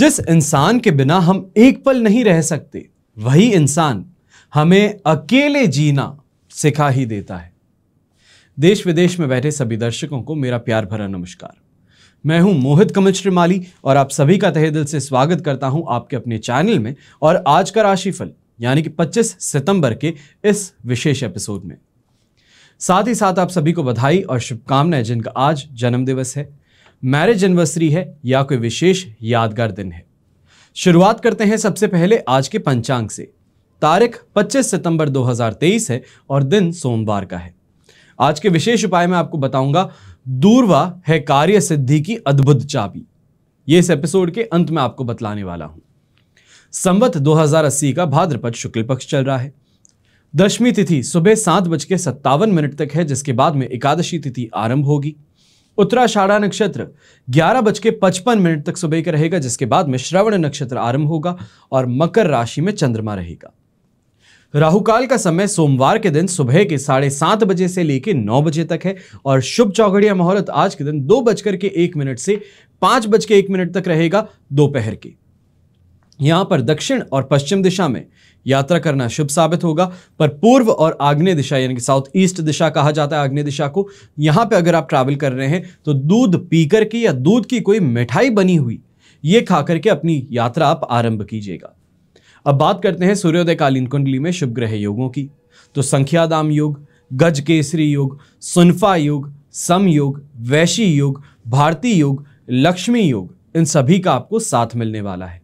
जिस इंसान के बिना हम एक पल नहीं रह सकते वही इंसान हमें अकेले जीना सिखा ही देता है देश विदेश में बैठे सभी दर्शकों को मेरा प्यार भरा नमस्कार मैं हूं मोहित कमल श्रीमाली और आप सभी का तहे दिल से स्वागत करता हूं आपके अपने चैनल में और आज का राशिफल यानी कि 25 सितंबर के इस विशेष एपिसोड में साथ ही साथ आप सभी को बधाई और शुभकामनाएं जिनका आज जन्मदिवस है मैरिज एनिवर्सरी है या कोई विशेष यादगार दिन है शुरुआत करते हैं सबसे पहले आज के पंचांग से तारीख 25 सितंबर 2023 है और दिन सोमवार का है आज के विशेष उपाय में आपको बताऊंगा दूरवा है कार्य सिद्धि की अद्भुत चाबी ये इस एपिसोड के अंत में आपको बतलाने वाला हूं संवत 2080 का भाद्रपद शुक्ल पक्ष चल रहा है दशमी तिथि सुबह सात बज के सत्तावन मिनट तक है जिसके बाद में एकादशी तिथि आरंभ होगी उत्तराषाढ़ा नक्षत्र ग्यारह बज के पचपन मिनट तक सुबह का रहेगा जिसके बाद में श्रवण नक्षत्र आरंभ होगा और मकर राशि में चंद्रमा रहेगा राहुकाल का समय सोमवार के दिन सुबह के साढ़े सात बजे से लेकर नौ बजे तक है और शुभ चौघड़िया मुहूर्त आज के दिन दो बजकर के एक मिनट से पांच बज के एक मिनट तक रहेगा दोपहर के यहां पर दक्षिण और पश्चिम दिशा में यात्रा करना शुभ साबित होगा पर पूर्व और आग्नेय दिशा यानी कि साउथ ईस्ट दिशा कहा जाता है आग्नेय दिशा को यहां पे अगर आप ट्रैवल कर रहे हैं तो दूध पीकर के या दूध की कोई मिठाई बनी हुई ये खा करके अपनी यात्रा आप आरंभ कीजिएगा अब बात करते हैं सूर्योदय कालीन कुंडली में शुभ ग्रह योगों की तो संख्यादाम योग गज केसरी योग सुनफा योग समयोग वैशी योग भारती योग लक्ष्मी योग इन सभी का आपको साथ मिलने वाला है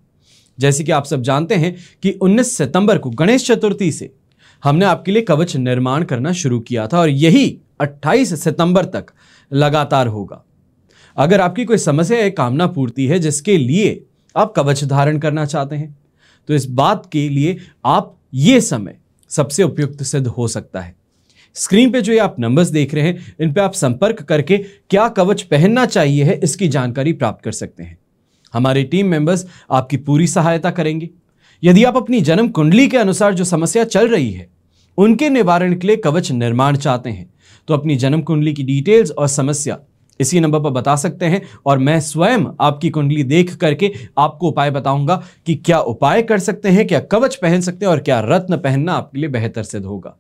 जैसे कि आप सब जानते हैं कि 19 सितंबर को गणेश चतुर्थी से हमने आपके लिए कवच निर्माण करना शुरू किया था और यही 28 सितंबर तक लगातार होगा अगर आपकी कोई समस्या या कामना पूर्ति है जिसके लिए आप कवच धारण करना चाहते हैं तो इस बात के लिए आप ये समय सबसे उपयुक्त सिद्ध हो सकता है स्क्रीन पे जो ये आप नंबर्स देख रहे हैं इन पे आप संपर्क करके क्या कवच पहनना चाहिए है इसकी जानकारी प्राप्त कर सकते हैं हमारे टीम मेंबर्स आपकी पूरी सहायता करेंगे यदि आप अपनी जन्म कुंडली के अनुसार जो समस्या चल रही है उनके निवारण के लिए कवच निर्माण चाहते हैं तो अपनी जन्म कुंडली की डिटेल्स और समस्या इसी नंबर पर बता सकते हैं और मैं स्वयं आपकी कुंडली देख करके आपको उपाय बताऊंगा कि क्या उपाय कर सकते हैं क्या कवच पहन सकते हैं और क्या रत्न पहनना आपके लिए बेहतर सिद्ध होगा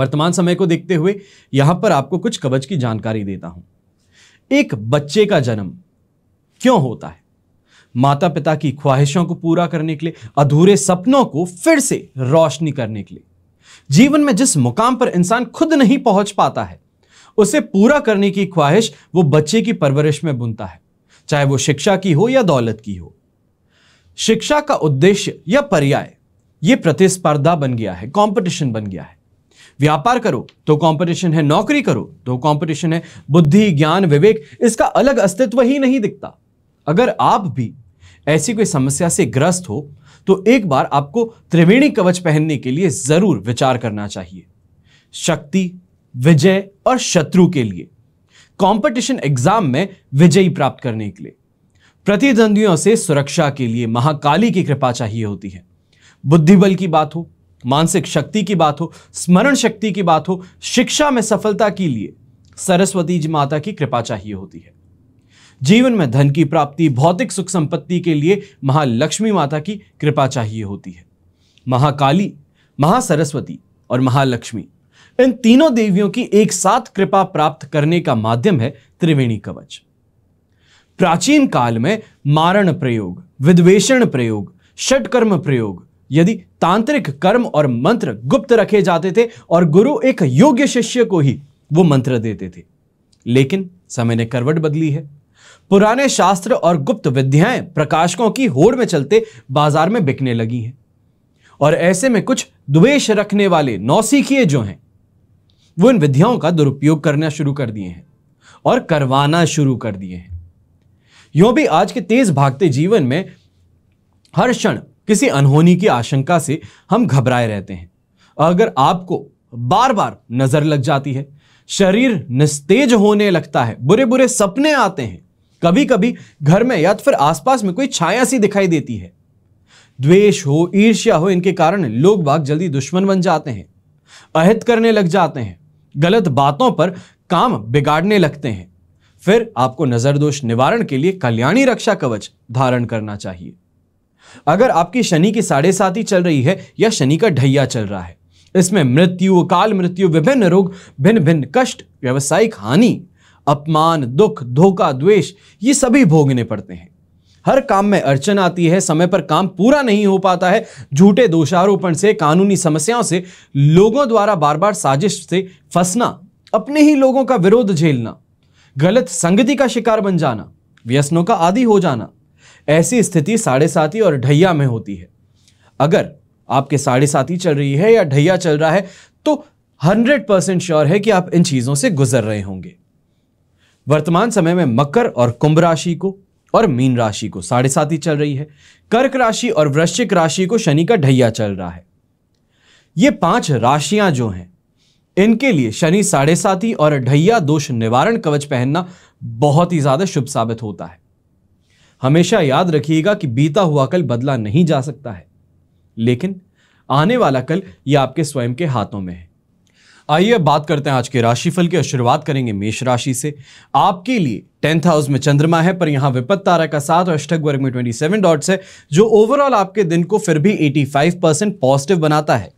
वर्तमान समय को देखते हुए यहां पर आपको कुछ कवच की जानकारी देता हूं एक बच्चे का जन्म क्यों होता है माता पिता की ख्वाहिशों को पूरा करने के लिए अधूरे सपनों को फिर से रोशनी करने के लिए जीवन में जिस मुकाम पर इंसान खुद नहीं पहुंच पाता है उसे पूरा करने की ख्वाहिश वो बच्चे की परवरिश में बुनता है चाहे वो शिक्षा की हो या दौलत की हो शिक्षा का उद्देश्य या पर्याय ये प्रतिस्पर्धा बन गया है कंपटीशन बन गया है व्यापार करो तो कंपटीशन है नौकरी करो तो कंपटीशन है बुद्धि ज्ञान विवेक इसका अलग अस्तित्व ही नहीं दिखता अगर आप भी ऐसी कोई समस्या से ग्रस्त हो तो एक बार आपको त्रिवेणी कवच पहनने के लिए जरूर विचार करना चाहिए शक्ति विजय और शत्रु के लिए कंपटीशन एग्जाम में विजयी प्राप्त करने के लिए प्रतिद्वंदियों से सुरक्षा के लिए महाकाली की कृपा चाहिए होती है बुद्धिबल की बात हो मानसिक शक्ति की बात हो स्मरण शक्ति की बात हो शिक्षा में सफलता के लिए सरस्वती जी माता की कृपा चाहिए होती है जीवन में धन की प्राप्ति भौतिक सुख संपत्ति के लिए महालक्ष्मी माता की कृपा चाहिए होती है महाकाली महासरस्वती और महालक्ष्मी इन तीनों देवियों की एक साथ कृपा प्राप्त करने का माध्यम है त्रिवेणी कवच प्राचीन काल में मारण प्रयोग विद्वेषण प्रयोग षटकर्म प्रयोग यदि तांत्रिक कर्म और मंत्र गुप्त रखे जाते थे और गुरु एक योग्य शिष्य को ही वो मंत्र देते थे लेकिन समय ने करवट बदली है पुराने शास्त्र और गुप्त विद्याएं प्रकाशकों की होड़ में चलते बाजार में बिकने लगी हैं और ऐसे में कुछ द्वेष रखने वाले नौसिखिए जो हैं वो इन विद्याओं का दुरुपयोग करना शुरू कर दिए हैं और करवाना शुरू कर दिए हैं यूं भी आज के तेज भागते जीवन में हर क्षण किसी अनहोनी की आशंका से हम घबराए रहते हैं अगर आपको बार बार नजर लग जाती है शरीर निस्तेज होने लगता है बुरे बुरे सपने आते हैं कभी कभी घर में या तो फिर आसपास में कोई छाया सी दिखाई देती है द्वेष हो ईर्ष्या हो इनके कारण लोग बाग जल्दी दुश्मन बन जाते हैं अहित करने लग जाते हैं गलत बातों पर काम बिगाड़ने लगते हैं फिर आपको नजर दोष निवारण के लिए कल्याणी रक्षा कवच धारण करना चाहिए अगर आपकी शनि की साढ़े साथ ही चल रही है या शनि का ढैया चल रहा है इसमें मृत्यु काल मृत्यु विभिन्न रोग भिन्न भिन्न कष्ट व्यवसायिक हानि अपमान दुख धोखा द्वेष ये सभी भोगने पड़ते हैं हर काम में अड़चन आती है समय पर काम पूरा नहीं हो पाता है झूठे दोषारोपण से कानूनी समस्याओं से लोगों द्वारा बार बार साजिश से फंसना अपने ही लोगों का विरोध झेलना गलत संगति का शिकार बन जाना व्यसनों का आदि हो जाना ऐसी स्थिति साढ़े साथी और ढैया में होती है अगर आपके साढ़े साथी चल रही है या ढैया चल रहा है तो हंड्रेड परसेंट श्योर है कि आप इन चीज़ों से गुजर रहे होंगे वर्तमान समय में मकर और कुंभ राशि को और मीन राशि को साढ़े सात ही चल रही है कर्क राशि और वृश्चिक राशि को शनि का ढैया चल रहा है ये पांच राशियां जो हैं इनके लिए शनि साढ़े ही और ढैया दोष निवारण कवच पहनना बहुत ही ज्यादा शुभ साबित होता है हमेशा याद रखिएगा कि बीता हुआ कल बदला नहीं जा सकता है लेकिन आने वाला कल यह आपके स्वयं के हाथों में है आइए अब बात करते हैं आज के राशिफल की और शुरुआत करेंगे मेष राशि से आपके लिए टेंथ हाउस में चंद्रमा है पर यहाँ विपत तारा का साथ और अष्टक वर्ग में ट्वेंटी सेवन डॉट्स है जो ओवरऑल आपके दिन को फिर भी एटी फाइव परसेंट पॉजिटिव बनाता है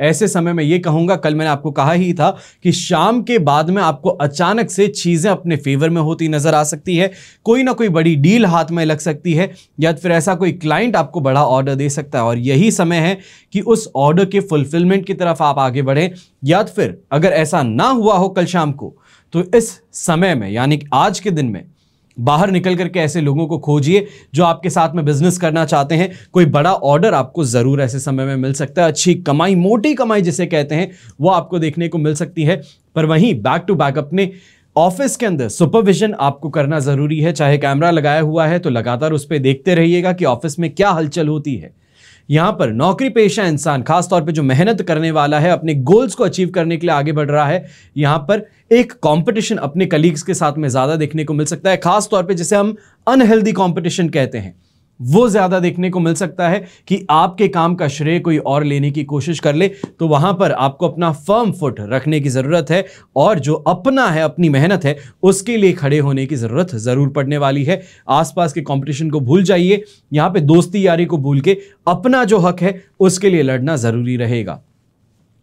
ऐसे समय में ये कहूँगा कल मैंने आपको कहा ही था कि शाम के बाद में आपको अचानक से चीज़ें अपने फेवर में होती नज़र आ सकती है कोई ना कोई बड़ी डील हाथ में लग सकती है या फिर ऐसा कोई क्लाइंट आपको बड़ा ऑर्डर दे सकता है और यही समय है कि उस ऑर्डर के फुलफिलमेंट की तरफ आप आगे बढ़ें या तो फिर अगर ऐसा ना हुआ हो कल शाम को तो इस समय में यानी आज के दिन में बाहर निकल करके ऐसे लोगों को खोजिए जो आपके साथ में बिजनेस करना चाहते हैं कोई बड़ा ऑर्डर आपको ज़रूर ऐसे समय में मिल सकता है अच्छी कमाई मोटी कमाई जिसे कहते हैं वो आपको देखने को मिल सकती है पर वहीं बैक टू बैक अपने ऑफिस के अंदर सुपरविजन आपको करना ज़रूरी है चाहे कैमरा लगाया हुआ है तो लगातार उस पर देखते रहिएगा कि ऑफिस में क्या हलचल होती है यहाँ पर नौकरी पेशा इंसान खासतौर पर जो मेहनत करने वाला है अपने गोल्स को अचीव करने के लिए आगे बढ़ रहा है यहां पर एक कंपटीशन अपने कलीग्स के साथ में ज़्यादा देखने को मिल सकता है खासतौर पर जिसे हम अनहेल्दी कॉम्पिटिशन कहते हैं वो ज़्यादा देखने को मिल सकता है कि आपके काम का श्रेय कोई और लेने की कोशिश कर ले तो वहाँ पर आपको अपना फर्म फुट रखने की ज़रूरत है और जो अपना है अपनी मेहनत है उसके लिए खड़े होने की ज़रूरत ज़रूर पड़ने वाली है आसपास के कंपटीशन को भूल जाइए यहाँ पे दोस्ती यारी को भूल के अपना जो हक है उसके लिए लड़ना ज़रूरी रहेगा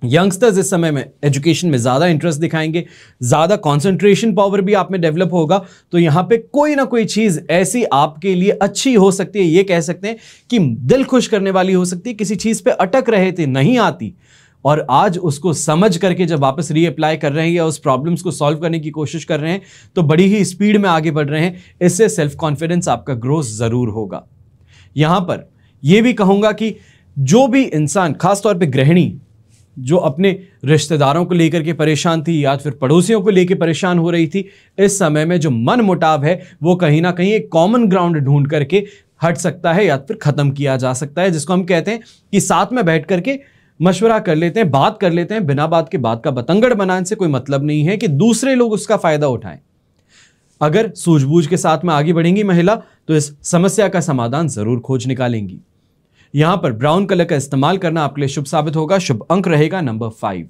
यंगस्टर्स इस समय में एजुकेशन में ज़्यादा इंटरेस्ट दिखाएंगे ज़्यादा कंसंट्रेशन पावर भी आप में डेवलप होगा तो यहाँ पे कोई ना कोई चीज़ ऐसी आपके लिए अच्छी हो सकती है ये कह सकते हैं कि दिल खुश करने वाली हो सकती है किसी चीज़ पे अटक रहे थे नहीं आती और आज उसको समझ करके जब वापस रीअप्लाई कर रहे हैं या उस प्रॉब्लम्स को सॉल्व करने की कोशिश कर रहे हैं तो बड़ी ही स्पीड में आगे बढ़ रहे हैं इससे सेल्फ कॉन्फिडेंस आपका ग्रोथ ज़रूर होगा यहाँ पर यह भी कहूँगा कि जो भी इंसान खासतौर पर गृहिणी जो अपने रिश्तेदारों को लेकर के परेशान थी या फिर पड़ोसियों को लेकर परेशान हो रही थी इस समय में जो मन मुटाव है वो कहीं ना कहीं एक कॉमन ग्राउंड ढूंढ करके हट सकता है या फिर ख़त्म किया जा सकता है जिसको हम कहते हैं कि साथ में बैठ करके मशवरा कर लेते हैं बात कर लेते हैं बिना बात के बात का बतंगड़ बनाने से कोई मतलब नहीं है कि दूसरे लोग उसका फ़ायदा उठाएं अगर सूझबूझ के साथ में आगे बढ़ेंगी महिला तो इस समस्या का समाधान ज़रूर खोज निकालेंगी यहां पर ब्राउन कलर का इस्तेमाल करना आपके लिए शुभ साबित होगा शुभ अंक रहेगा नंबर फाइव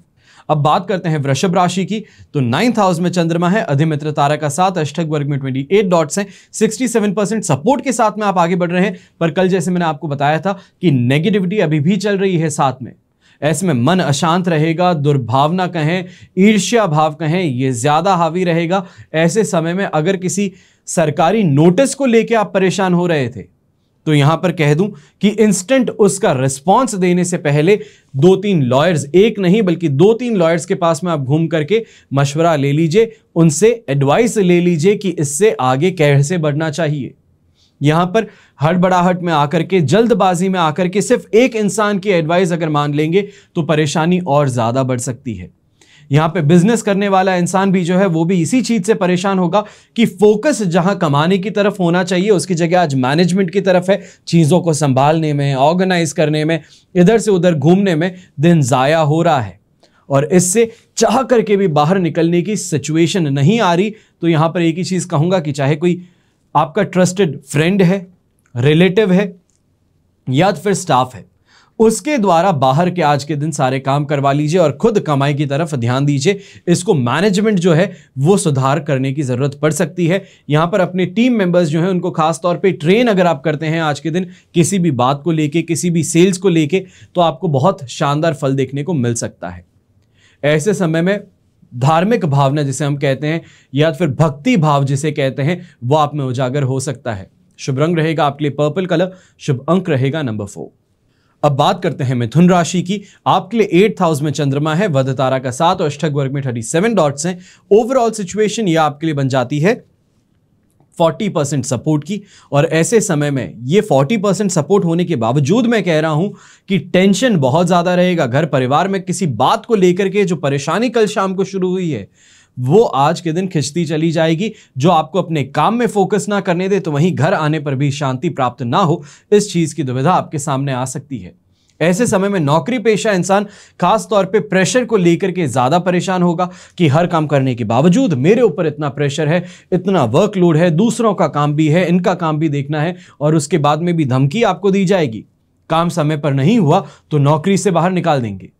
अब बात करते हैं वृषभ राशि की तो नाइन्थ हाउस में चंद्रमा है अधिमित्र तारा का साथ अष्टक वर्ग में 28 डॉट्स हैं 67 परसेंट सपोर्ट के साथ में आप आगे बढ़ रहे हैं पर कल जैसे मैंने आपको बताया था कि नेगेटिविटी अभी भी चल रही है साथ में ऐसे में मन अशांत रहेगा दुर्भावना कहें ईर्ष्या भाव कहें ये ज़्यादा हावी रहेगा ऐसे समय में अगर किसी सरकारी नोटिस को लेके आप परेशान हो रहे थे तो यहां पर कह दूं कि इंस्टेंट उसका रिस्पॉन्स देने से पहले दो तीन लॉयर्स एक नहीं बल्कि दो तीन लॉयर्स के पास में आप घूम करके मशवरा ले लीजिए उनसे एडवाइस ले लीजिए कि इससे आगे कैसे बढ़ना चाहिए यहां पर हड़बड़ाहट में आकर के जल्दबाजी में आकर के सिर्फ एक इंसान की एडवाइस अगर मान लेंगे तो परेशानी और ज़्यादा बढ़ सकती है यहाँ पे बिजनेस करने वाला इंसान भी जो है वो भी इसी चीज़ से परेशान होगा कि फोकस जहाँ कमाने की तरफ होना चाहिए उसकी जगह आज मैनेजमेंट की तरफ है चीज़ों को संभालने में ऑर्गेनाइज करने में इधर से उधर घूमने में दिन ज़ाया हो रहा है और इससे चाह करके भी बाहर निकलने की सिचुएशन नहीं आ रही तो यहाँ पर एक ही चीज़ कहूँगा कि चाहे कोई आपका ट्रस्टेड फ्रेंड है रिलेटिव है या तो फिर स्टाफ है उसके द्वारा बाहर के आज के दिन सारे काम करवा लीजिए और खुद कमाई की तरफ ध्यान दीजिए इसको मैनेजमेंट जो है वो सुधार करने की ज़रूरत पड़ सकती है यहां पर अपने टीम मेंबर्स जो हैं उनको खास तौर पे ट्रेन अगर आप करते हैं आज के दिन किसी भी बात को लेके किसी भी सेल्स को लेके तो आपको बहुत शानदार फल देखने को मिल सकता है ऐसे समय में धार्मिक भावना जिसे हम कहते हैं या फिर भक्ति भाव जिसे कहते हैं वो आप में उजागर हो सकता है शुभ रंग रहेगा आपके लिए पर्पल कलर शुभ अंक रहेगा नंबर फोर अब बात करते हैं मिथुन राशि की आपके लिए एट्थ हाउस में चंद्रमा है वध तारा का सात और अष्टक वर्ग में थर्टी सेवन डॉट्स हैं ओवरऑल सिचुएशन ये आपके लिए बन जाती है फोर्टी परसेंट सपोर्ट की और ऐसे समय में ये फोर्टी परसेंट सपोर्ट होने के बावजूद मैं कह रहा हूं कि टेंशन बहुत ज़्यादा रहेगा घर परिवार में किसी बात को लेकर के जो परेशानी कल शाम को शुरू हुई है वो आज के दिन खिंचती चली जाएगी जो आपको अपने काम में फोकस ना करने दे तो वहीं घर आने पर भी शांति प्राप्त ना हो इस चीज़ की दुविधा आपके सामने आ सकती है ऐसे समय में नौकरी पेशा इंसान खास तौर पे प्रेशर को लेकर के ज़्यादा परेशान होगा कि हर काम करने के बावजूद मेरे ऊपर इतना प्रेशर है इतना वर्कलोड है दूसरों का काम भी है इनका काम भी देखना है और उसके बाद में भी धमकी आपको दी जाएगी काम समय पर नहीं हुआ तो नौकरी से बाहर निकाल देंगे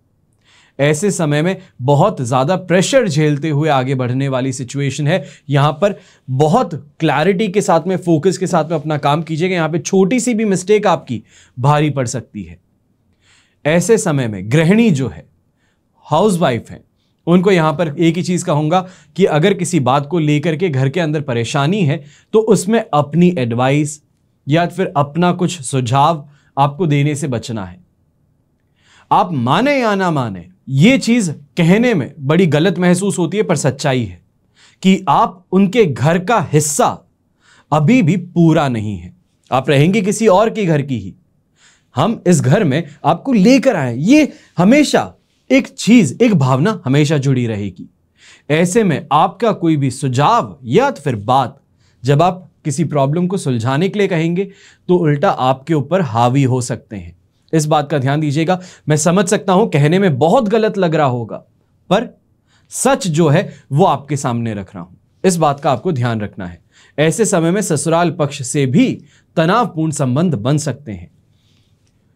ऐसे समय में बहुत ज़्यादा प्रेशर झेलते हुए आगे बढ़ने वाली सिचुएशन है यहाँ पर बहुत क्लैरिटी के साथ में फोकस के साथ में अपना काम कीजिएगा यहाँ पर छोटी सी भी मिस्टेक आपकी भारी पड़ सकती है ऐसे समय में गृहिणी जो है हाउसवाइफ है उनको यहाँ पर एक ही चीज़ कहूँगा कि अगर किसी बात को लेकर के घर के अंदर परेशानी है तो उसमें अपनी एडवाइस या फिर अपना कुछ सुझाव आपको देने से बचना है आप माने या ना माने ये चीज़ कहने में बड़ी गलत महसूस होती है पर सच्चाई है कि आप उनके घर का हिस्सा अभी भी पूरा नहीं है आप रहेंगे किसी और के घर की ही हम इस घर में आपको लेकर आए ये हमेशा एक चीज़ एक भावना हमेशा जुड़ी रहेगी ऐसे में आपका कोई भी सुझाव या तो फिर बात जब आप किसी प्रॉब्लम को सुलझाने के लिए कहेंगे तो उल्टा आपके ऊपर हावी हो सकते हैं इस बात का ध्यान दीजिएगा मैं समझ सकता हूं कहने में बहुत गलत लग रहा होगा पर सच जो है वो आपके सामने रख रहा हूं इस बात का आपको ध्यान रखना है ऐसे समय में ससुराल पक्ष से भी तनावपूर्ण संबंध बन सकते हैं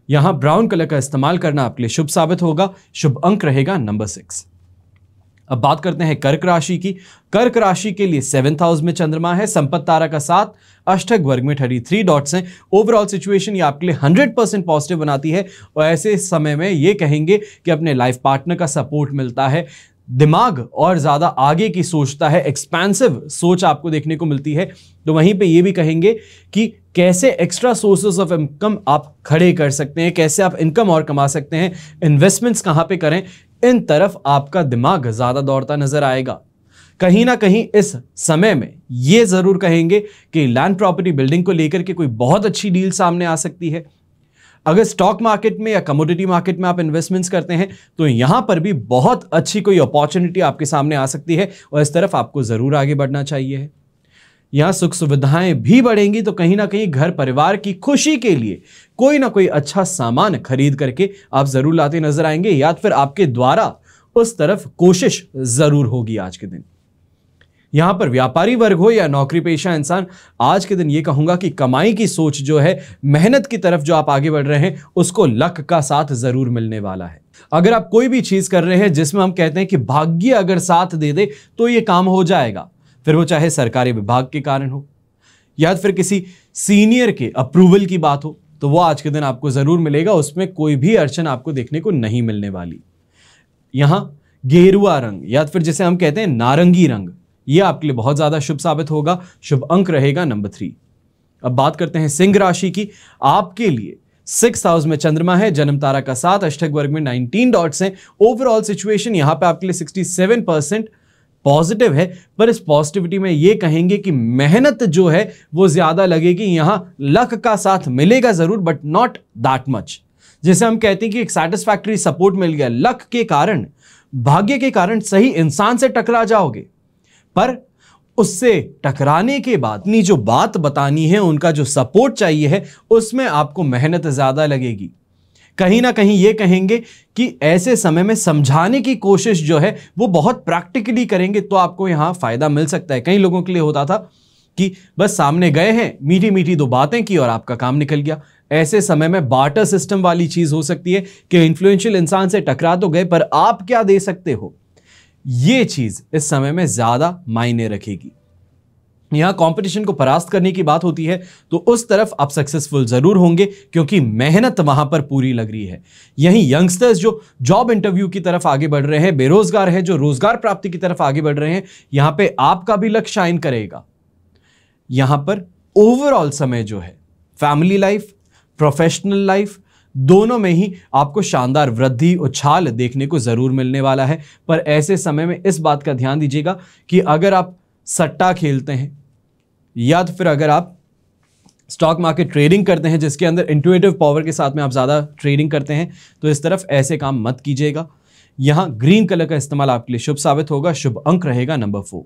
यहां ब्राउन कलर का इस्तेमाल करना आपके लिए शुभ साबित होगा शुभ अंक रहेगा नंबर सिक्स अब बात करते हैं कर्क राशि की कर्क राशि के लिए सेवेंथ हाउस में चंद्रमा है संपत तारा का साथ अष्टक वर्ग में थर्टी थ्री डॉट्स हैं ओवरऑल सिचुएशन ये आपके लिए हंड्रेड परसेंट पॉजिटिव बनाती है और ऐसे समय में ये कहेंगे कि अपने लाइफ पार्टनर का सपोर्ट मिलता है दिमाग और ज़्यादा आगे की सोचता है एक्सपेंसिव सोच आपको देखने को मिलती है तो वहीं पे ये भी कहेंगे कि कैसे एक्स्ट्रा सोर्सेस ऑफ इनकम आप खड़े कर सकते हैं कैसे आप इनकम और कमा सकते हैं इन्वेस्टमेंट्स कहाँ पे करें इन तरफ आपका दिमाग ज़्यादा दौड़ता नजर आएगा कहीं ना कहीं इस समय में ये ज़रूर कहेंगे कि लैंड प्रॉपर्टी बिल्डिंग को लेकर के कोई बहुत अच्छी डील सामने आ सकती है अगर स्टॉक मार्केट में या कमोडिटी मार्केट में आप इन्वेस्टमेंट्स करते हैं तो यहां पर भी बहुत अच्छी कोई अपॉर्चुनिटी आपके सामने आ सकती है और इस तरफ आपको ज़रूर आगे बढ़ना चाहिए यहां सुख सुविधाएं भी बढ़ेंगी तो कहीं ना कहीं घर परिवार की खुशी के लिए कोई ना कोई अच्छा सामान खरीद करके आप ज़रूर लाते नजर आएंगे या तो फिर आपके द्वारा उस तरफ कोशिश ज़रूर होगी आज के दिन यहां पर व्यापारी वर्ग हो या नौकरी पेशा इंसान आज के दिन ये कहूंगा कि कमाई की सोच जो है मेहनत की तरफ जो आप आगे बढ़ रहे हैं उसको लक का साथ ज़रूर मिलने वाला है अगर आप कोई भी चीज़ कर रहे हैं जिसमें हम कहते हैं कि भाग्य अगर साथ दे दे तो ये काम हो जाएगा फिर वो चाहे सरकारी विभाग के कारण हो या फिर किसी सीनियर के अप्रूवल की बात हो तो वो आज के दिन आपको ज़रूर मिलेगा उसमें कोई भी अड़चन आपको देखने को नहीं मिलने वाली यहां गेरुआ रंग या फिर जिसे हम कहते हैं नारंगी रंग ये आपके लिए बहुत ज़्यादा शुभ साबित होगा शुभ अंक रहेगा नंबर थ्री अब बात करते हैं सिंह राशि की आपके लिए सिक्स हाउस में चंद्रमा है जन्म तारा का सात अष्टक वर्ग में 19 डॉट्स हैं ओवरऑल सिचुएशन यहां पे आपके लिए 67 परसेंट पॉजिटिव है पर इस पॉजिटिविटी में ये कहेंगे कि मेहनत जो है वो ज़्यादा लगेगी यहां लक का साथ मिलेगा ज़रूर बट नॉट दैट मच जैसे हम कहते हैं कि एक सेटिस्फैक्ट्री सपोर्ट मिल गया लक के कारण भाग्य के कारण सही इंसान से टकरा जाओगे पर उससे टकराने के बाद अपनी जो बात बतानी है उनका जो सपोर्ट चाहिए है उसमें आपको मेहनत ज़्यादा लगेगी कहीं ना कहीं ये कहेंगे कि ऐसे समय में समझाने की कोशिश जो है वो बहुत प्रैक्टिकली करेंगे तो आपको यहाँ फ़ायदा मिल सकता है कई लोगों के लिए होता था कि बस सामने गए हैं मीठी मीठी दो बातें की और आपका काम निकल गया ऐसे समय में बाटर सिस्टम वाली चीज़ हो सकती है कि इन्फ्लुएंशियल इंसान से टकरा तो गए पर आप क्या दे सकते हो ये चीज़ इस समय में ज़्यादा मायने रखेगी यहाँ कंपटीशन को परास्त करने की बात होती है तो उस तरफ आप सक्सेसफुल ज़रूर होंगे क्योंकि मेहनत वहां पर पूरी लग रही है यहीं यंगस्टर्स जो जॉब इंटरव्यू की तरफ आगे बढ़ रहे हैं बेरोजगार है जो रोजगार प्राप्ति की तरफ आगे बढ़ रहे हैं यहाँ पे आपका भी लक्ष्य शाइन करेगा यहां पर ओवरऑल समय जो है फैमिली लाइफ प्रोफेशनल लाइफ दोनों में ही आपको शानदार वृद्धि उछाल देखने को ज़रूर मिलने वाला है पर ऐसे समय में इस बात का ध्यान दीजिएगा कि अगर आप सट्टा खेलते हैं या तो फिर अगर आप स्टॉक मार्केट ट्रेडिंग करते हैं जिसके अंदर इंटुएटिव पावर के साथ में आप ज़्यादा ट्रेडिंग करते हैं तो इस तरफ ऐसे काम मत कीजिएगा यहाँ ग्रीन कलर का इस्तेमाल आपके लिए शुभ साबित होगा शुभ अंक रहेगा नंबर फोर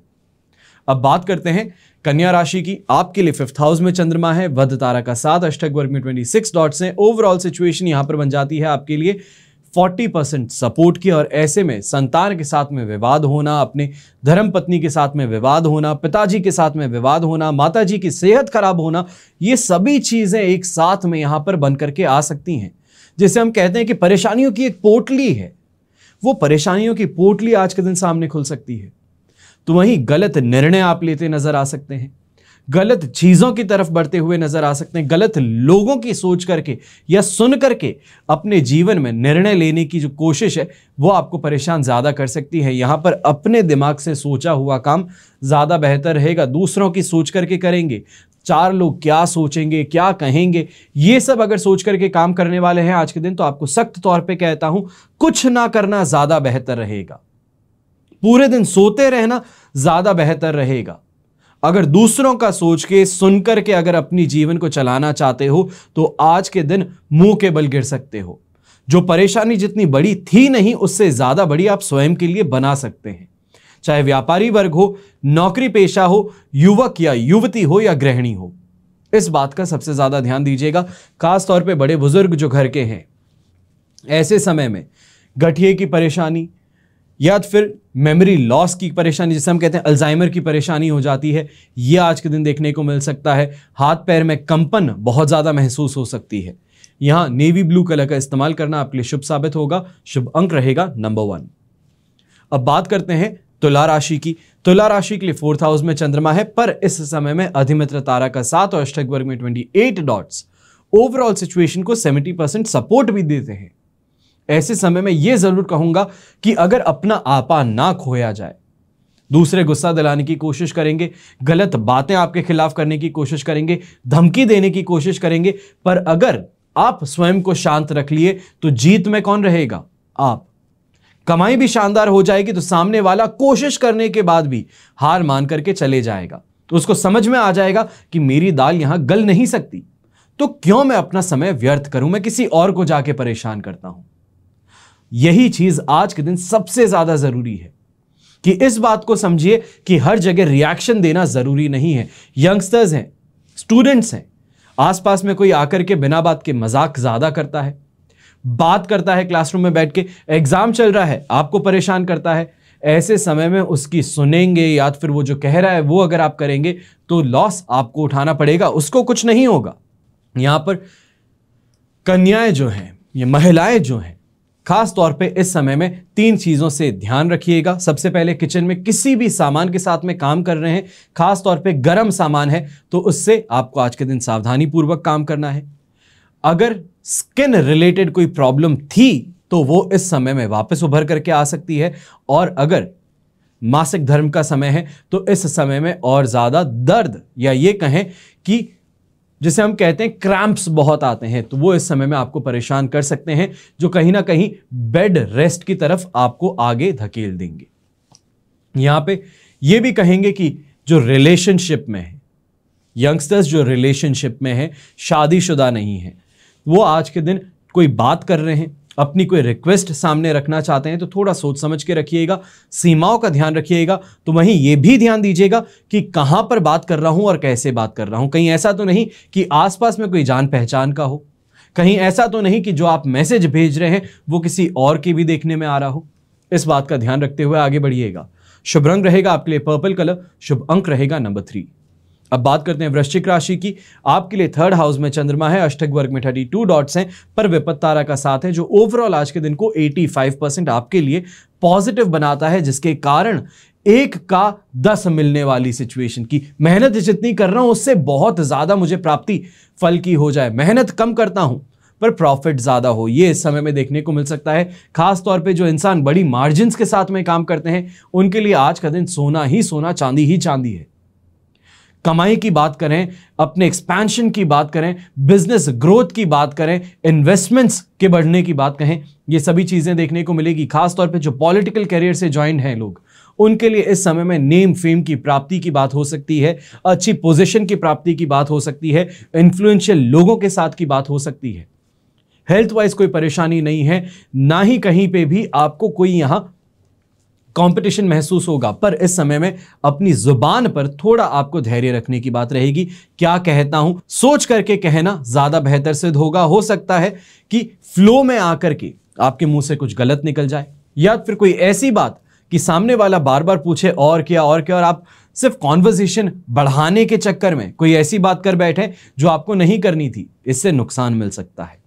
अब बात करते हैं कन्या राशि की आपके लिए फिफ्थ हाउस में चंद्रमा है वध तारा का साथ अष्टक वर्ग में ट्वेंटी सिक्स डॉट्स हैं ओवरऑल सिचुएशन यहाँ पर बन जाती है आपके लिए 40 परसेंट सपोर्ट किया और ऐसे में संतान के साथ में विवाद होना अपने धर्म पत्नी के साथ में विवाद होना पिताजी के साथ में विवाद होना माताजी की सेहत खराब होना ये सभी चीज़ें एक साथ में यहाँ पर बन करके आ सकती हैं जिसे हम कहते हैं कि परेशानियों की एक पोटली है वो परेशानियों की पोटली आज के दिन सामने खुल सकती है तो वहीं गलत निर्णय आप लेते नजर आ सकते हैं गलत चीज़ों की तरफ बढ़ते हुए नज़र आ सकते हैं गलत लोगों की सोच करके या सुन करके अपने जीवन में निर्णय लेने की जो कोशिश है वो आपको परेशान ज़्यादा कर सकती है यहां पर अपने दिमाग से सोचा हुआ काम ज़्यादा बेहतर रहेगा दूसरों की सोच करके करेंगे चार लोग क्या सोचेंगे क्या कहेंगे ये सब अगर सोच करके काम करने वाले हैं आज के दिन तो आपको सख्त तौर पे कहता हूं कुछ ना करना ज़्यादा बेहतर रहेगा पूरे दिन सोते रहना ज़्यादा बेहतर रहेगा अगर दूसरों का सोच के सुनकर के अगर अपनी जीवन को चलाना चाहते हो तो आज के दिन मुंह के बल गिर सकते हो जो परेशानी जितनी बड़ी थी नहीं उससे ज़्यादा बड़ी आप स्वयं के लिए बना सकते हैं चाहे व्यापारी वर्ग हो नौकरी पेशा हो युवक या युवती हो या गृहिणी हो इस बात का सबसे ज़्यादा ध्यान दीजिएगा खासतौर पर बड़े बुजुर्ग जो घर के हैं ऐसे समय में गठिए की परेशानी या तो फिर मेमोरी लॉस की परेशानी जिसे हम कहते हैं अल्जाइमर की परेशानी हो जाती है ये आज के दिन देखने को मिल सकता है हाथ पैर में कंपन बहुत ज़्यादा महसूस हो सकती है यहाँ नेवी ब्लू कलर का इस्तेमाल करना आपके लिए शुभ साबित होगा शुभ अंक रहेगा नंबर वन अब बात करते हैं तुला राशि की तुला राशि के लिए फोर्थ हाउस में चंद्रमा है पर इस समय में अधिमित्र तारा का सात और अष्टक वर्ग में twenty eight dots overall situation को सेवेंटी परसेंट सपोर्ट भी देते हैं ऐसे समय में यह जरूर कहूंगा कि अगर अपना आपा ना खोया जाए दूसरे गुस्सा दिलाने की कोशिश करेंगे गलत बातें आपके खिलाफ करने की कोशिश करेंगे धमकी देने की कोशिश करेंगे पर अगर आप स्वयं को शांत रख लिए तो जीत में कौन रहेगा आप कमाई भी शानदार हो जाएगी तो सामने वाला कोशिश करने के बाद भी हार मान करके चले जाएगा तो उसको समझ में आ जाएगा कि मेरी दाल यहां गल नहीं सकती तो क्यों मैं अपना समय व्यर्थ करूं मैं किसी और को जाके परेशान करता हूं यही चीज आज के दिन सबसे ज्यादा जरूरी है कि इस बात को समझिए कि हर जगह रिएक्शन देना जरूरी नहीं है यंगस्टर्स हैं स्टूडेंट्स हैं आसपास में कोई आकर के बिना बात के मजाक ज्यादा करता है बात करता है क्लासरूम में बैठ के एग्जाम चल रहा है आपको परेशान करता है ऐसे समय में उसकी सुनेंगे या फिर वो जो कह रहा है वो अगर आप करेंगे तो लॉस आपको उठाना पड़ेगा उसको कुछ नहीं होगा यहां पर कन्याएं जो हैं ये महिलाएं जो हैं खास तौर पे इस समय में तीन चीज़ों से ध्यान रखिएगा सबसे पहले किचन में किसी भी सामान के साथ में काम कर रहे हैं खास तौर पे गर्म सामान है तो उससे आपको आज के दिन सावधानी पूर्वक काम करना है अगर स्किन रिलेटेड कोई प्रॉब्लम थी तो वो इस समय में वापस उभर करके आ सकती है और अगर मासिक धर्म का समय है तो इस समय में और ज़्यादा दर्द या ये कहें कि जिसे हम कहते हैं क्रैम्प्स बहुत आते हैं तो वो इस समय में आपको परेशान कर सकते हैं जो कहीं ना कहीं बेड रेस्ट की तरफ आपको आगे धकेल देंगे यहां पे ये भी कहेंगे कि जो रिलेशनशिप में है यंगस्टर्स जो रिलेशनशिप में है शादीशुदा नहीं है वो आज के दिन कोई बात कर रहे हैं अपनी कोई रिक्वेस्ट सामने रखना चाहते हैं तो थोड़ा सोच समझ के रखिएगा सीमाओं का ध्यान रखिएगा तो वहीं ये भी ध्यान दीजिएगा कि कहाँ पर बात कर रहा हूं और कैसे बात कर रहा हूं कहीं ऐसा तो नहीं कि आसपास में कोई जान पहचान का हो कहीं ऐसा तो नहीं कि जो आप मैसेज भेज रहे हैं वो किसी और की भी देखने में आ रहा हो इस बात का ध्यान रखते हुए आगे बढ़िएगा शुभ रंग रहेगा आपके लिए पर्पल कलर शुभ अंक रहेगा नंबर थ्री अब बात करते हैं वृश्चिक राशि की आपके लिए थर्ड हाउस में चंद्रमा है अष्टक वर्ग में थर्टी टू डॉट्स हैं पर विपत तारा का साथ है जो ओवरऑल आज के दिन को एटी फाइव परसेंट आपके लिए पॉजिटिव बनाता है जिसके कारण एक का दस मिलने वाली सिचुएशन की मेहनत जितनी कर रहा हूं उससे बहुत ज्यादा मुझे प्राप्ति फल की हो जाए मेहनत कम करता हूं पर प्रॉफिट ज़्यादा हो ये इस समय में देखने को मिल सकता है खास तौर पे जो इंसान बड़ी मार्जिन के साथ में काम करते हैं उनके लिए आज का दिन सोना ही सोना चांदी ही चांदी है कमाई की बात करें अपने एक्सपेंशन की बात करें बिजनेस ग्रोथ की बात करें इन्वेस्टमेंट्स के बढ़ने की बात कहें ये सभी चीज़ें देखने को मिलेगी खासतौर पे जो पॉलिटिकल करियर से ज्वाइन हैं लोग उनके लिए इस समय में नेम फेम की प्राप्ति की बात हो सकती है अच्छी पोजिशन की प्राप्ति की बात हो सकती है इन्फ्लुएंशियल लोगों के साथ की बात हो सकती है हेल्थ वाइज कोई परेशानी नहीं है ना ही कहीं पे भी आपको कोई यहाँ कंपटीशन महसूस होगा पर इस समय में अपनी जुबान पर थोड़ा आपको धैर्य रखने की बात रहेगी क्या कहता हूं सोच करके कहना ज्यादा बेहतर सिद्ध होगा हो सकता है कि फ्लो में आकर के आपके मुंह से कुछ गलत निकल जाए या फिर कोई ऐसी बात कि सामने वाला बार बार पूछे और क्या और क्या और आप सिर्फ कॉन्वर्जेशन बढ़ाने के चक्कर में कोई ऐसी बात कर बैठे जो आपको नहीं करनी थी इससे नुकसान मिल सकता है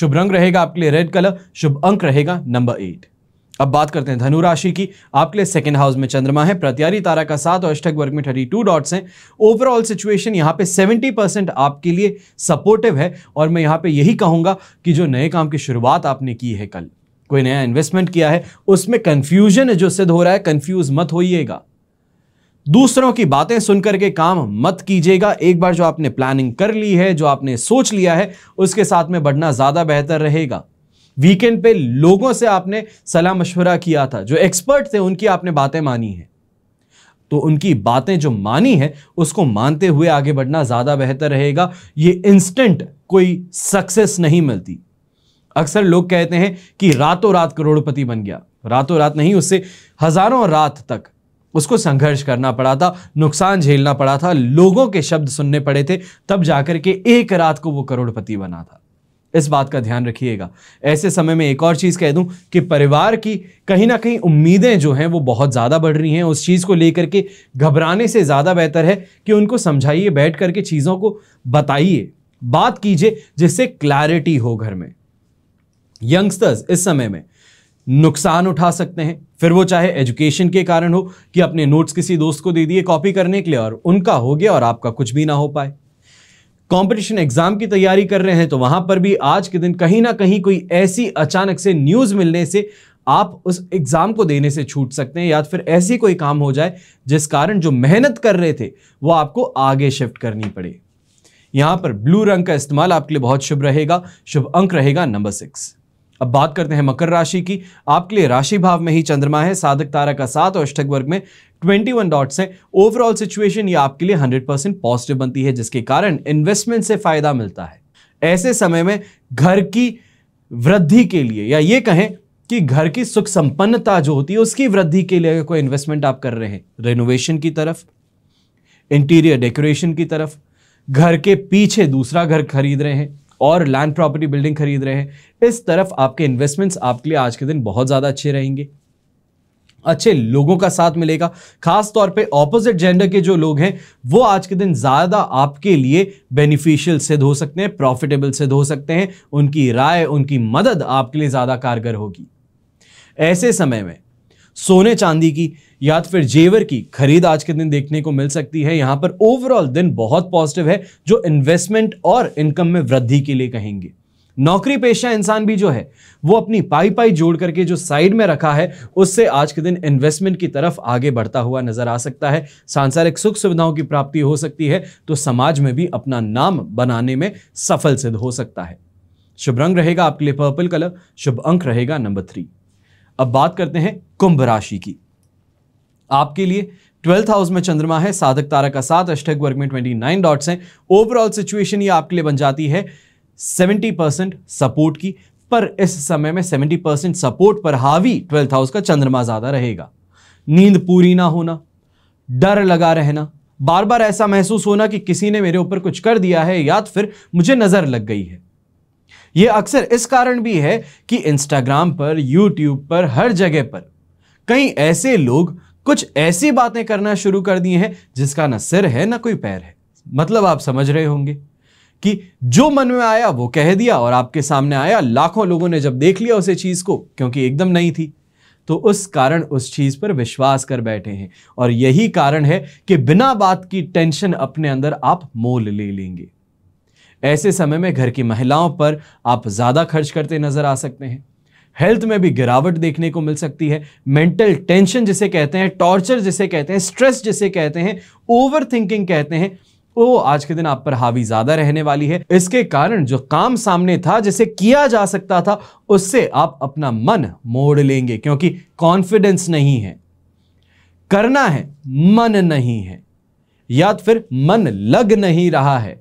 शुभ रंग रहेगा आपके लिए रेड कलर शुभ अंक रहेगा नंबर एट अब बात करते हैं धनु राशि की आपके लिए सेकंड हाउस में चंद्रमा है प्रत्यारी तारा का साथ और अष्टक वर्ग में थर्टी टू डॉट्स हैं ओवरऑल सिचुएशन यहाँ पे सेवेंटी परसेंट आपके लिए सपोर्टिव है और मैं यहाँ पे यही कहूँगा कि जो नए काम की शुरुआत आपने की है कल कोई नया इन्वेस्टमेंट किया है उसमें कन्फ्यूजन जो सिद्ध हो रहा है कन्फ्यूज मत होइएगा दूसरों की बातें सुनकर के काम मत कीजिएगा एक बार जो आपने प्लानिंग कर ली है जो आपने सोच लिया है उसके साथ में बढ़ना ज़्यादा बेहतर रहेगा वीकेंड पे लोगों से आपने सलाह मशवरा किया था जो एक्सपर्ट थे उनकी आपने बातें मानी हैं तो उनकी बातें जो मानी हैं उसको मानते हुए आगे बढ़ना ज़्यादा बेहतर रहेगा ये इंस्टेंट कोई सक्सेस नहीं मिलती अक्सर लोग कहते हैं कि रातों रात करोड़पति बन गया रातों रात नहीं उससे हज़ारों रात तक उसको संघर्ष करना पड़ा था नुकसान झेलना पड़ा था लोगों के शब्द सुनने पड़े थे तब जाकर के एक रात को वो करोड़पति बना था इस बात का ध्यान रखिएगा ऐसे समय में एक और चीज़ कह दूं कि परिवार की कहीं ना कहीं उम्मीदें जो हैं वो बहुत ज़्यादा बढ़ रही हैं उस चीज़ को लेकर के घबराने से ज़्यादा बेहतर है कि उनको समझाइए बैठ करके चीज़ों को बताइए बात कीजिए जिससे क्लैरिटी हो घर में यंगस्टर्स इस समय में नुकसान उठा सकते हैं फिर वो चाहे एजुकेशन के कारण हो कि अपने नोट्स किसी दोस्त को दे दिए कॉपी करने के लिए और उनका हो गया और आपका कुछ भी ना हो पाए कंपटीशन एग्जाम की तैयारी कर रहे हैं तो वहां पर भी आज के दिन कहीं ना कहीं कोई ऐसी अचानक से न्यूज मिलने से आप उस एग्जाम को देने से छूट सकते हैं या फिर ऐसी कोई काम हो जाए जिस कारण जो मेहनत कर रहे थे वो आपको आगे शिफ्ट करनी पड़े यहां पर ब्लू रंग का इस्तेमाल आपके लिए बहुत शुभ रहेगा शुभ अंक रहेगा नंबर सिक्स अब बात करते हैं मकर राशि की आपके लिए राशि भाव में ही चंद्रमा है साधक तारा का साथ और अष्टक वर्ग में 21 डॉट्स हैं ओवरऑल सिचुएशन ये आपके लिए 100 परसेंट पॉजिटिव बनती है जिसके कारण इन्वेस्टमेंट से फायदा मिलता है ऐसे समय में घर की वृद्धि के लिए या ये कहें कि घर की सुख संपन्नता जो होती है उसकी वृद्धि के लिए कोई इन्वेस्टमेंट आप कर रहे हैं रेनोवेशन की तरफ इंटीरियर डेकोरेशन की तरफ घर के पीछे दूसरा घर खरीद रहे हैं और लैंड प्रॉपर्टी बिल्डिंग खरीद रहे हैं इस तरफ आपके इन्वेस्टमेंट्स आपके लिए आज के दिन बहुत ज़्यादा अच्छे रहेंगे अच्छे लोगों का साथ मिलेगा खास तौर पे ऑपोजिट जेंडर के जो लोग हैं वो आज के दिन ज़्यादा आपके लिए बेनिफिशियल सिद्ध हो सकते हैं प्रॉफिटेबल सिद्ध हो सकते हैं उनकी राय उनकी मदद आपके लिए ज़्यादा कारगर होगी ऐसे समय में सोने चांदी की या तो फिर जेवर की खरीद आज के दिन देखने को मिल सकती है यहां पर ओवरऑल दिन बहुत पॉजिटिव है जो इन्वेस्टमेंट और इनकम में वृद्धि के लिए कहेंगे नौकरी पेशा इंसान भी जो है वो अपनी पाई पाई जोड़ करके जो साइड में रखा है उससे आज के दिन इन्वेस्टमेंट की तरफ आगे बढ़ता हुआ नजर आ सकता है सांसारिक सुख सुविधाओं की प्राप्ति हो सकती है तो समाज में भी अपना नाम बनाने में सफल सिद्ध हो सकता है शुभ रंग रहेगा आपके लिए पर्पल कलर शुभ अंक रहेगा नंबर थ्री अब बात करते हैं कुंभ राशि की आपके लिए ट्वेल्थ हाउस में चंद्रमा है साधक तारा का साथ अष्टक वर्ग में ट्वेंटी नाइन डॉट्स हैं ओवरऑल सिचुएशन ये आपके लिए बन जाती है सेवेंटी परसेंट सपोर्ट की पर इस समय में सेवेंटी परसेंट सपोर्ट पर हावी ट्वेल्थ हाउस का चंद्रमा ज़्यादा रहेगा नींद पूरी ना होना डर लगा रहना बार बार ऐसा महसूस होना कि किसी ने मेरे ऊपर कुछ कर दिया है या तो फिर मुझे नज़र लग गई है यह अक्सर इस कारण भी है कि इंस्टाग्राम पर यूट्यूब पर हर जगह पर कई ऐसे लोग कुछ ऐसी बातें करना शुरू कर दिए हैं जिसका ना सिर है ना कोई पैर है मतलब आप समझ रहे होंगे कि जो मन में आया वो कह दिया और आपके सामने आया लाखों लोगों ने जब देख लिया उसे चीज़ को क्योंकि एकदम नहीं थी तो उस कारण उस चीज़ पर विश्वास कर बैठे हैं और यही कारण है कि बिना बात की टेंशन अपने अंदर आप मोल ले लेंगे ऐसे समय में घर की महिलाओं पर आप ज़्यादा खर्च करते नज़र आ सकते हैं हेल्थ में भी गिरावट देखने को मिल सकती है मेंटल टेंशन जिसे कहते हैं टॉर्चर जिसे कहते हैं स्ट्रेस जिसे कहते हैं ओवर थिंकिंग कहते हैं वो आज के दिन आप पर हावी ज्यादा रहने वाली है इसके कारण जो काम सामने था जिसे किया जा सकता था उससे आप अपना मन मोड़ लेंगे क्योंकि कॉन्फिडेंस नहीं है करना है मन नहीं है या तो फिर मन लग नहीं रहा है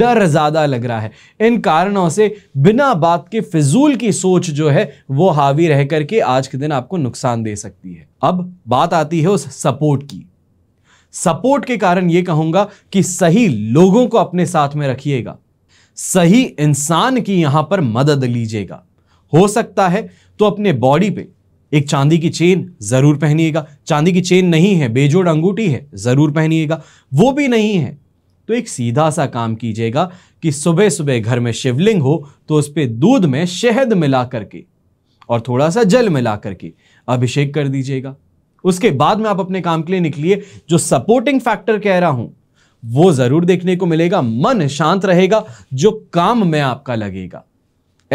डर ज़्यादा लग रहा है इन कारणों से बिना बात के फिजूल की सोच जो है वो हावी रह करके आज के दिन आपको नुकसान दे सकती है अब बात आती है उस सपोर्ट की सपोर्ट के कारण ये कहूंगा कि सही लोगों को अपने साथ में रखिएगा सही इंसान की यहां पर मदद लीजिएगा हो सकता है तो अपने बॉडी पे एक चांदी की चेन जरूर पहनिएगा चांदी की चेन नहीं है बेजोड़ अंगूठी है जरूर पहनिएगा वो भी नहीं है तो एक सीधा सा काम कीजिएगा कि सुबह सुबह घर में शिवलिंग हो तो उस पर दूध में शहद मिला करके और थोड़ा सा जल मिला करके अभिषेक कर दीजिएगा उसके बाद में आप अपने काम के लिए निकलिए जो सपोर्टिंग फैक्टर कह रहा हूं वो जरूर देखने को मिलेगा मन शांत रहेगा जो काम में आपका लगेगा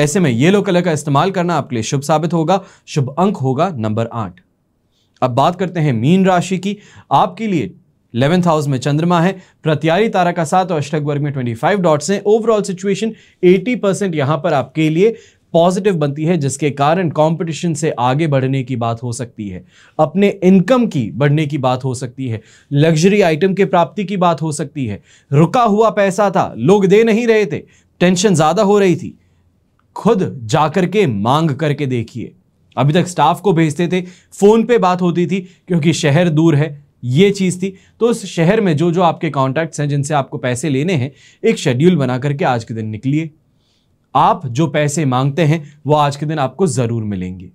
ऐसे में येलो कलर का इस्तेमाल करना आपके लिए शुभ साबित होगा शुभ अंक होगा नंबर आठ अब बात करते हैं मीन राशि की आपके लिए इलेवंथ हाउस में चंद्रमा है प्रत्यारी तारा का साथ और अष्टक वर्ग में 25 डॉट्स हैं ओवरऑल सिचुएशन 80 परसेंट यहाँ पर आपके लिए पॉजिटिव बनती है जिसके कारण कंपटीशन से आगे बढ़ने की बात हो सकती है अपने इनकम की बढ़ने की बात हो सकती है लग्जरी आइटम के प्राप्ति की बात हो सकती है रुका हुआ पैसा था लोग दे नहीं रहे थे टेंशन ज़्यादा हो रही थी खुद जाकर के मांग करके देखिए अभी तक स्टाफ को भेजते थे फ़ोन पे बात होती थी क्योंकि शहर दूर है ये चीज़ थी तो उस शहर में जो जो आपके कॉन्टैक्ट्स हैं जिनसे आपको पैसे लेने हैं एक शेड्यूल बना करके आज के दिन निकलिए आप जो पैसे मांगते हैं वो आज के दिन आपको ज़रूर मिलेंगे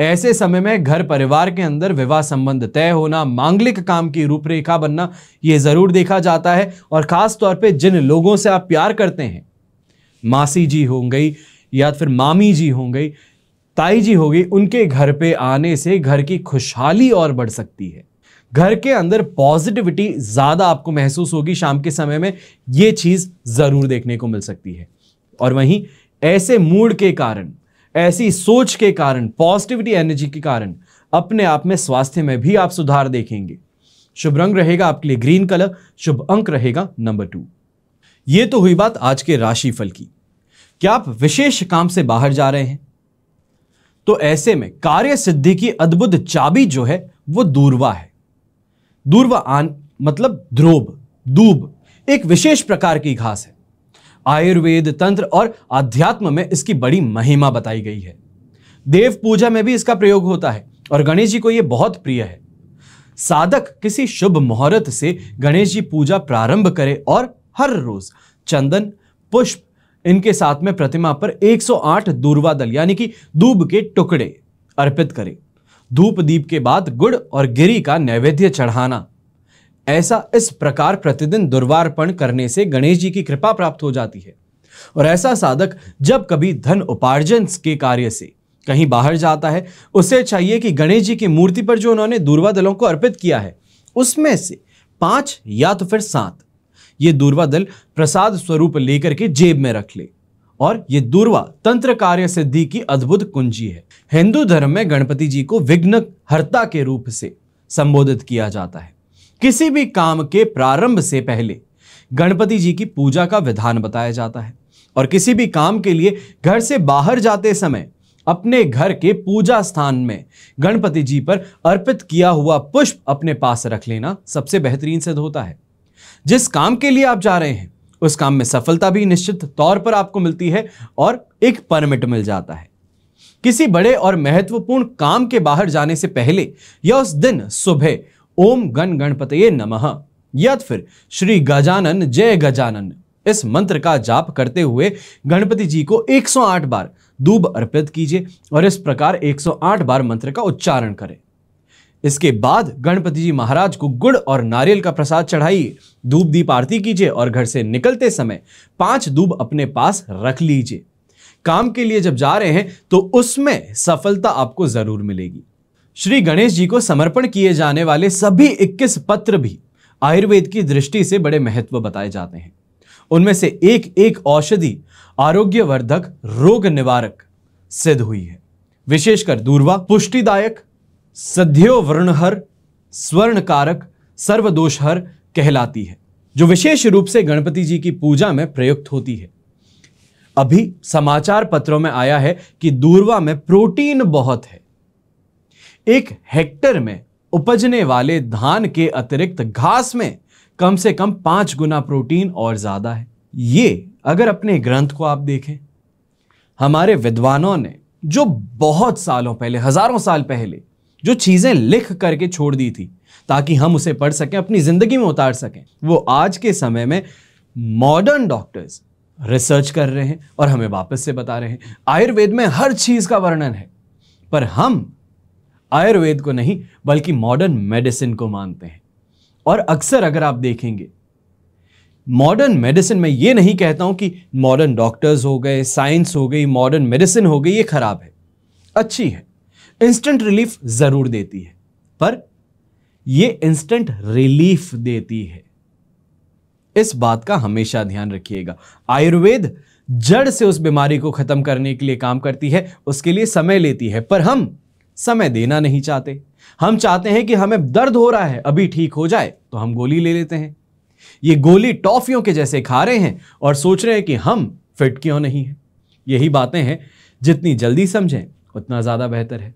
ऐसे समय में घर परिवार के अंदर विवाह संबंध तय होना मांगलिक काम की रूपरेखा बनना ये ज़रूर देखा जाता है और ख़ास तौर पे जिन लोगों से आप प्यार करते हैं मासी जी हो गई या फिर मामी जी हो गई ताई जी हो गई उनके घर पे आने से घर की खुशहाली और बढ़ सकती है घर के अंदर पॉजिटिविटी ज़्यादा आपको महसूस होगी शाम के समय में यह चीज़ ज़रूर देखने को मिल सकती है और वहीं ऐसे मूड के कारण ऐसी सोच के कारण पॉजिटिविटी एनर्जी के कारण अपने आप में स्वास्थ्य में भी आप सुधार देखेंगे शुभ रंग रहेगा आपके लिए ग्रीन कलर शुभ अंक रहेगा नंबर टू ये तो हुई बात आज के राशिफल की क्या आप विशेष काम से बाहर जा रहे हैं तो ऐसे में कार्य सिद्धि की अद्भुत चाबी जो है वो दूरवा है आन मतलब ध्रुव दूब एक विशेष प्रकार की घास है आयुर्वेद तंत्र और अध्यात्म में इसकी बड़ी महिमा बताई गई है देव पूजा में भी इसका प्रयोग होता है और गणेश जी को यह बहुत प्रिय है साधक किसी शुभ मुहूर्त से गणेश जी पूजा प्रारंभ करे और हर रोज चंदन पुष्प इनके साथ में प्रतिमा पर 108 दूर्वा दल यानी कि दूब के टुकड़े अर्पित करें धूप दीप के बाद गुड़ और गिरी का नैवेद्य चढ़ाना ऐसा इस प्रकार प्रतिदिन दुर्वार्पण करने से गणेश जी की कृपा प्राप्त हो जाती है और ऐसा साधक जब कभी धन उपार्जन के कार्य से कहीं बाहर जाता है उसे चाहिए कि गणेश जी की मूर्ति पर जो उन्होंने दूरवा दलों को अर्पित किया है उसमें से पांच या तो फिर सात ये दूरवा दल प्रसाद स्वरूप लेकर के जेब में रख ले और ये दूर्वा तंत्र कार्य सिद्धि की अद्भुत कुंजी है हिंदू धर्म में गणपति जी को विघ्न हर्ता के रूप से संबोधित किया जाता है किसी भी काम के प्रारंभ से पहले गणपति जी की पूजा का विधान बताया जाता है और किसी भी काम के लिए घर से बाहर जाते समय अपने घर के पूजा स्थान में गणपति जी पर अर्पित किया हुआ पुष्प अपने पास रख लेना सबसे बेहतरीन सिद्ध होता है जिस काम के लिए आप जा रहे हैं उस काम में सफलता भी निश्चित तौर पर आपको मिलती है और एक परमिट मिल जाता है किसी बड़े और महत्वपूर्ण काम के बाहर जाने से पहले या उस दिन सुबह ओम गण गणपतये नमः या फिर श्री गजानन जय गजानन इस मंत्र का जाप करते हुए गणपति जी को 108 बार दूब अर्पित कीजिए और इस प्रकार 108 बार मंत्र का उच्चारण करें इसके बाद गणपति जी महाराज को गुड़ और नारियल का प्रसाद चढ़ाइए धूप दीप आरती कीजिए और घर से निकलते समय पांच दूब अपने पास रख लीजिए काम के लिए जब जा रहे हैं तो उसमें सफलता आपको जरूर मिलेगी श्री गणेश जी को समर्पण किए जाने वाले सभी 21 पत्र भी आयुर्वेद की दृष्टि से बड़े महत्व बताए जाते हैं उनमें से एक एक औषधि आरोग्यवर्धक रोग निवारक सिद्ध हुई है विशेषकर दूरवा पुष्टिदायक सद्यो वर्णहर स्वर्ण कारक सर्वदोषहर कहलाती है जो विशेष रूप से गणपति जी की पूजा में प्रयुक्त होती है अभी समाचार पत्रों में आया है कि दूरवा में प्रोटीन बहुत है एक हेक्टर में उपजने वाले धान के अतिरिक्त घास में कम से कम पांच गुना प्रोटीन और ज्यादा है ये अगर अपने ग्रंथ को आप देखें हमारे विद्वानों ने जो बहुत सालों पहले हजारों साल पहले जो चीज़ें लिख करके छोड़ दी थी ताकि हम उसे पढ़ सकें अपनी ज़िंदगी में उतार सकें वो आज के समय में मॉडर्न डॉक्टर्स रिसर्च कर रहे हैं और हमें वापस से बता रहे हैं आयुर्वेद में हर चीज़ का वर्णन है पर हम आयुर्वेद को नहीं बल्कि मॉडर्न मेडिसिन को मानते हैं और अक्सर अगर आप देखेंगे मॉडर्न मेडिसिन में ये नहीं कहता हूँ कि मॉडर्न डॉक्टर्स हो गए साइंस हो गई मॉडर्न मेडिसिन हो गई ये ख़राब है अच्छी है इंस्टेंट रिलीफ जरूर देती है पर यह इंस्टेंट रिलीफ देती है इस बात का हमेशा ध्यान रखिएगा आयुर्वेद जड़ से उस बीमारी को खत्म करने के लिए काम करती है उसके लिए समय लेती है पर हम समय देना नहीं चाहते हम चाहते हैं कि हमें दर्द हो रहा है अभी ठीक हो जाए तो हम गोली ले लेते हैं ये गोली टॉफियों के जैसे खा रहे हैं और सोच रहे हैं कि हम फिट क्यों नहीं है यही बातें हैं जितनी जल्दी समझें उतना ज़्यादा बेहतर है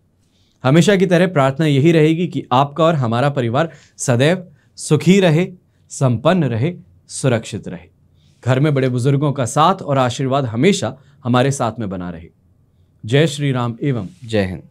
हमेशा की तरह प्रार्थना यही रहेगी कि आपका और हमारा परिवार सदैव सुखी रहे संपन्न रहे सुरक्षित रहे घर में बड़े बुजुर्गों का साथ और आशीर्वाद हमेशा हमारे साथ में बना रहे जय श्री राम एवं जय हिंद